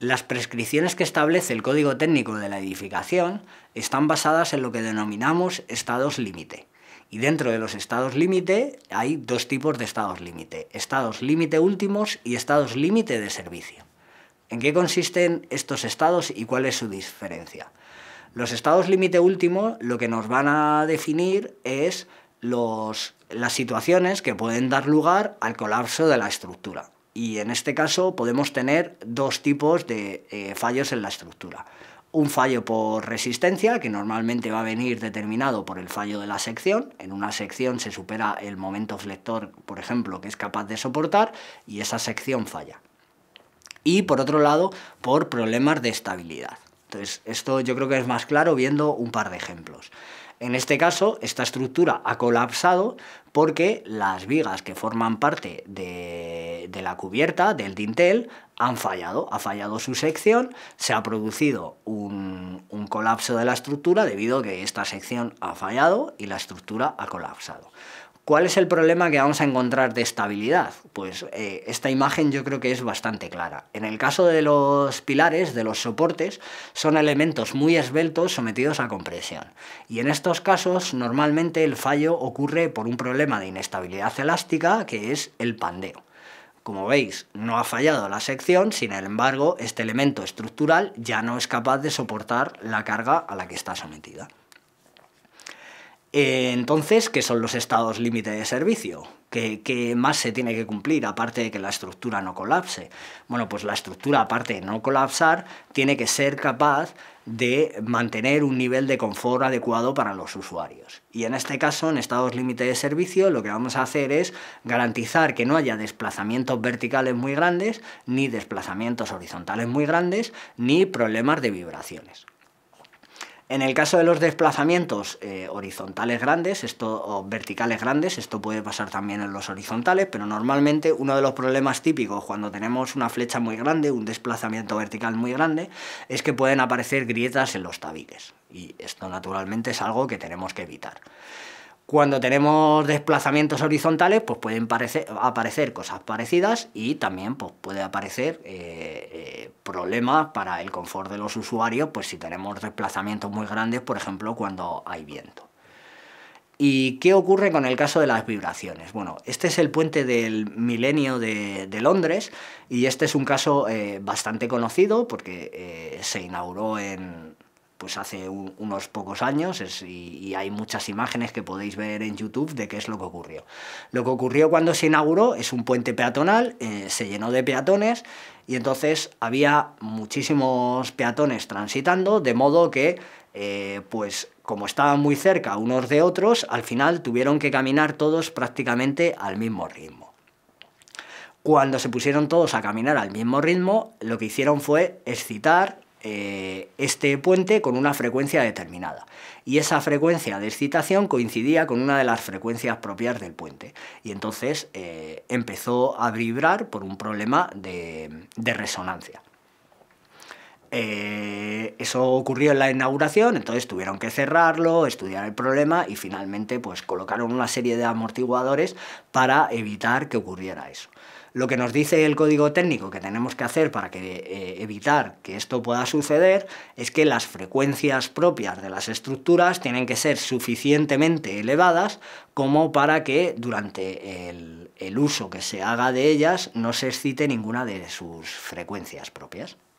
Las prescripciones que establece el Código Técnico de la Edificación están basadas en lo que denominamos estados límite. Y dentro de los estados límite hay dos tipos de estados límite, estados límite últimos y estados límite de servicio. ¿En qué consisten estos estados y cuál es su diferencia? Los estados límite últimos lo que nos van a definir es las situaciones que pueden dar lugar al colapso de la estructura. Y en este caso podemos tener dos tipos de eh, fallos en la estructura. Un fallo por resistencia, que normalmente va a venir determinado por el fallo de la sección. En una sección se supera el momento flector, por ejemplo, que es capaz de soportar, y esa sección falla. Y por otro lado, por problemas de estabilidad. Entonces, esto yo creo que es más claro viendo un par de ejemplos. En este caso, esta estructura ha colapsado porque las vigas que forman parte de, la cubierta, del dintel, han fallado. Ha fallado su sección, se ha producido un, colapso de la estructura debido a que esta sección ha fallado y la estructura ha colapsado. ¿Cuál es el problema que vamos a encontrar de estabilidad? Pues eh, esta imagen yo creo que es bastante clara. En el caso de los pilares, de los soportes, son elementos muy esbeltos sometidos a compresión. Y en estos casos normalmente el fallo ocurre por un problema de inestabilidad elástica que es el pandeo. Como veis, no ha fallado la sección, sin embargo, este elemento estructural ya no es capaz de soportar la carga a la que está sometida. Eh, entonces, ¿qué son los estados límite de servicio? ¿Qué, más se tiene que cumplir aparte de que la estructura no colapse? Bueno, pues la estructura, aparte de no colapsar, tiene que ser capaz de mantener un nivel de confort adecuado para los usuarios. Y en este caso, en estados límite de servicio, lo que vamos a hacer es garantizar que no haya desplazamientos verticales muy grandes, ni desplazamientos horizontales muy grandes, ni problemas de vibraciones. En el caso de los desplazamientos eh, horizontales grandes, esto, o verticales grandes, esto puede pasar también en los horizontales, pero normalmente uno de los problemas típicos cuando tenemos una flecha muy grande, un desplazamiento vertical muy grande, es que pueden aparecer grietas en los tabiques. Y esto naturalmente es algo que tenemos que evitar. Cuando tenemos desplazamientos horizontales, pues pueden aparecer cosas parecidas y también pues, puede aparecer eh, problema para el confort de los usuarios, pues si tenemos desplazamientos muy grandes, por ejemplo, cuando hay viento. ¿Y qué ocurre con el caso de las vibraciones? Bueno, este es el puente del milenio de, Londres y este es un caso eh, bastante conocido porque eh, se inauguró en, pues hace unos pocos años y, hay muchas imágenes que podéis ver en YouTube de qué es lo que ocurrió. Lo que ocurrió cuando se inauguró es un puente peatonal, eh, se llenó de peatones y entonces había muchísimos peatones transitando, de modo que, eh, pues como estaban muy cerca unos de otros, al final tuvieron que caminar todos prácticamente al mismo ritmo cuando se pusieron todos a caminar al mismo ritmo, lo que hicieron fue excitar eh, este puente con una frecuencia determinada. Y esa frecuencia de excitación coincidía con una de las frecuencias propias del puente. Y entonces eh, empezó a vibrar por un problema de resonancia. Eh, eso ocurrió en la inauguración, entonces tuvieron que cerrarlo, estudiar el problema y finalmente pues colocaron una serie de amortiguadores para evitar que ocurriera eso. Lo que nos dice el código técnico que tenemos que hacer para que, eh, evitar que esto pueda suceder es que las frecuencias propias de las estructuras tienen que ser suficientemente elevadas como para que durante el uso que se haga de ellas no se excite ninguna de sus frecuencias propias.